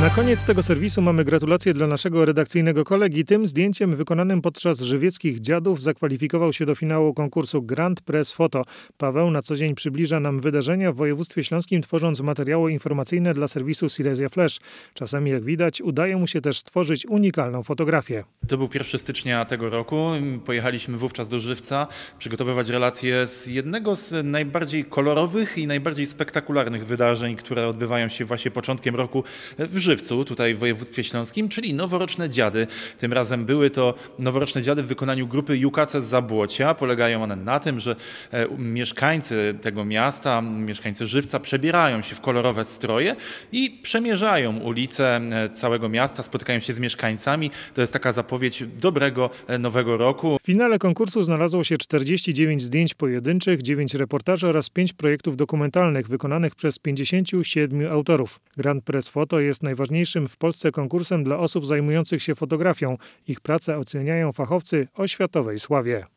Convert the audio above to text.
Na koniec tego serwisu mamy gratulacje dla naszego redakcyjnego kolegi. Tym zdjęciem wykonanym podczas żywieckich dziadów zakwalifikował się do finału konkursu Grand Press Foto. Paweł na co dzień przybliża nam wydarzenia w województwie śląskim, tworząc materiały informacyjne dla serwisu Silesia Flash. Czasami, jak widać, udaje mu się też stworzyć unikalną fotografię. To był 1 stycznia tego roku. Pojechaliśmy wówczas do Żywca przygotowywać relacje z jednego z najbardziej kolorowych i najbardziej spektakularnych wydarzeń, które odbywają się właśnie początkiem roku w Żywcu, tutaj w województwie śląskim, czyli noworoczne dziady. Tym razem były to noworoczne dziady w wykonaniu grupy Jukace z Zabłocia. Polegają one na tym, że e, mieszkańcy tego miasta, mieszkańcy Żywca przebierają się w kolorowe stroje i przemierzają ulice e, całego miasta, spotykają się z mieszkańcami. To jest taka zapowiedź zapowiedź dobrego e, nowego roku. W finale konkursu znalazło się 49 zdjęć pojedynczych, 9 reportaży oraz 5 projektów dokumentalnych wykonanych przez 57 autorów. Grand Press Foto jest najważniejszym w Polsce konkursem dla osób zajmujących się fotografią. Ich pracę oceniają fachowcy o światowej sławie.